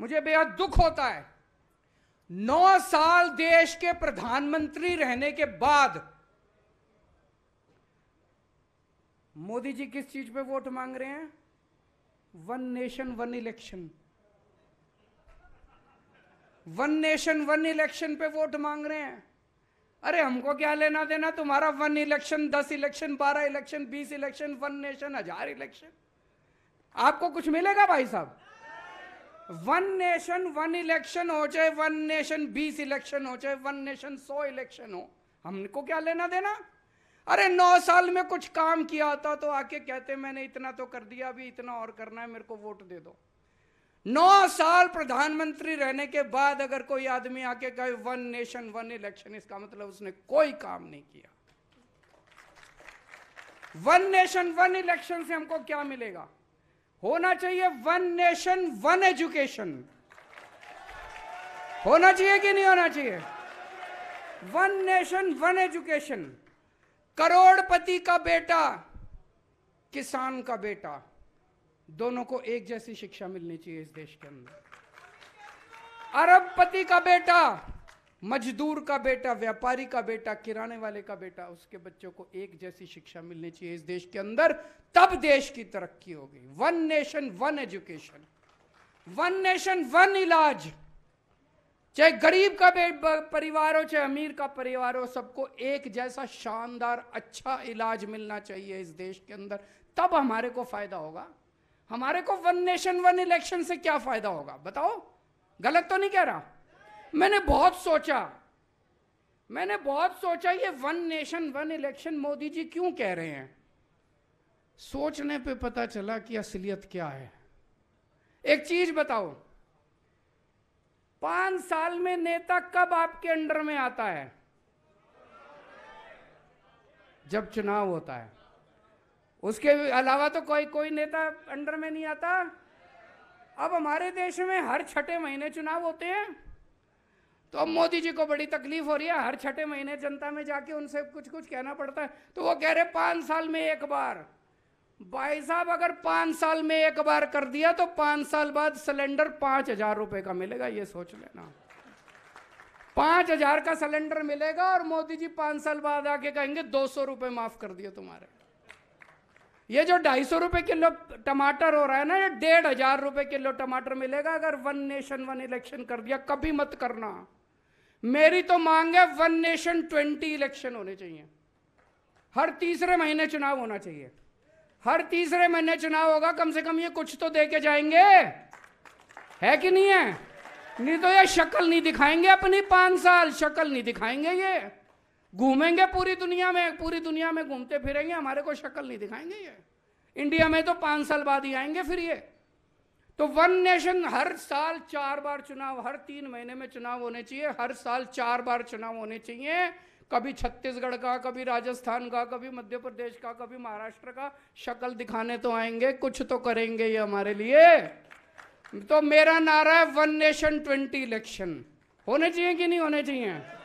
मुझे बेहद दुख होता है नौ साल देश के प्रधानमंत्री रहने के बाद मोदी जी किस चीज पे वोट मांग रहे हैं one nation one election one nation one election पे वोट मांग रहे हैं अरे हमको क्या लेना देना तुम्हारा वन इलेक्शन दस इलेक्शन बारह इलेक्शन बीस इलेक्शन वन नेशन हजार इलेक्शन आपको कुछ मिलेगा भाई साहब वन नेशन वन इलेक्शन हो चाहे वन नेशन बीस इलेक्शन हो चाहे वन नेशन सौ इलेक्शन हो हमको क्या लेना देना अरे नौ साल में कुछ काम किया होता तो आके कहते मैंने इतना तो कर दिया अभी इतना और करना है मेरे को वोट दे दो नौ साल प्रधानमंत्री रहने के बाद अगर कोई आदमी आके कहे वन नेशन वन इलेक्शन इसका मतलब उसने कोई काम नहीं किया वन नेशन वन इलेक्शन से हमको क्या मिलेगा होना चाहिए वन नेशन वन एजुकेशन होना चाहिए कि नहीं होना चाहिए वन नेशन वन एजुकेशन करोड़पति का बेटा किसान का बेटा दोनों को एक जैसी शिक्षा मिलनी चाहिए इस देश के अंदर अरबपति का बेटा मजदूर का बेटा व्यापारी का बेटा किराने वाले का बेटा उसके बच्चों को एक जैसी शिक्षा मिलनी चाहिए इस देश के अंदर तब देश की तरक्की होगी one nation one education one nation one इलाज चाहे गरीब का परिवार हो चाहे अमीर का परिवार हो सबको एक जैसा शानदार अच्छा इलाज मिलना चाहिए इस देश के अंदर तब हमारे को फायदा होगा हमारे को वन नेशन वन इलेक्शन से क्या फायदा होगा बताओ गलत तो नहीं कह रहा मैंने बहुत सोचा मैंने बहुत सोचा ये one nation one election Modi ji क्यों कह रहे हैं सोचने पे पता चला कि असलियत क्या है एक चीज बताओ पांच साल में नेता कब आपके अंडर में आता है जब चुनाव होता है उसके अलावा तो कोई कोई नेता अंडर में नहीं आता अब हमारे देश में हर छठे महीने चुनाव होते हैं तो अब मोदी जी को बड़ी तकलीफ हो रही है हर छठे महीने जनता में जाके उनसे कुछ कुछ कहना पड़ता है तो वो कह रहे पांच साल में एक बार भाई साहब अगर पांच साल में एक बार कर दिया तो पांच साल बाद सिलेंडर पांच हजार रुपए का मिलेगा ये सोच लेना पांच हजार का सिलेंडर मिलेगा और मोदी जी पांच साल बाद आके कहेंगे दो सौ रुपए माफ़ कर दिए तुम्हारे ये जो ढाई सौ रुपए किलो टमाटर हो रहा है ना ये डेढ़ हजार रुपए किलो टमाटर मिलेगा अगर वन नेशन वन इलेक्शन कर दिया कभी मत करना मेरी तो मांग है वन नेशन ट्वेंटी इलेक्शन होने चाहिए हर तीसरे महीने चुनाव होना चाहिए हर तीसरे महीने चुनाव होगा कम से कम ये कुछ तो दे के जाएंगे है कि नहीं है नहीं तो ये शक्ल नहीं दिखाएंगे अपनी पांच साल शक्ल नहीं दिखाएंगे ये घूमेंगे पूरी दुनिया में पूरी दुनिया में घूमते फिरेंगे हमारे को शक्ल नहीं दिखाएंगे ये इंडिया में तो पांच साल बाद ही आएंगे फिर ये तो वन नेशन हर साल चार बार चुनाव हर तीन महीने में चुनाव होने चाहिए हर साल चार बार चुनाव होने चाहिए कभी छत्तीसगढ़ का कभी राजस्थान का कभी मध्य प्रदेश का कभी महाराष्ट्र का शक्ल दिखाने तो आएंगे कुछ तो करेंगे ये हमारे लिए तो मेरा नारा है वन नेशन ट्वेंटी इलेक्शन होने चाहिए कि नहीं होने चाहिए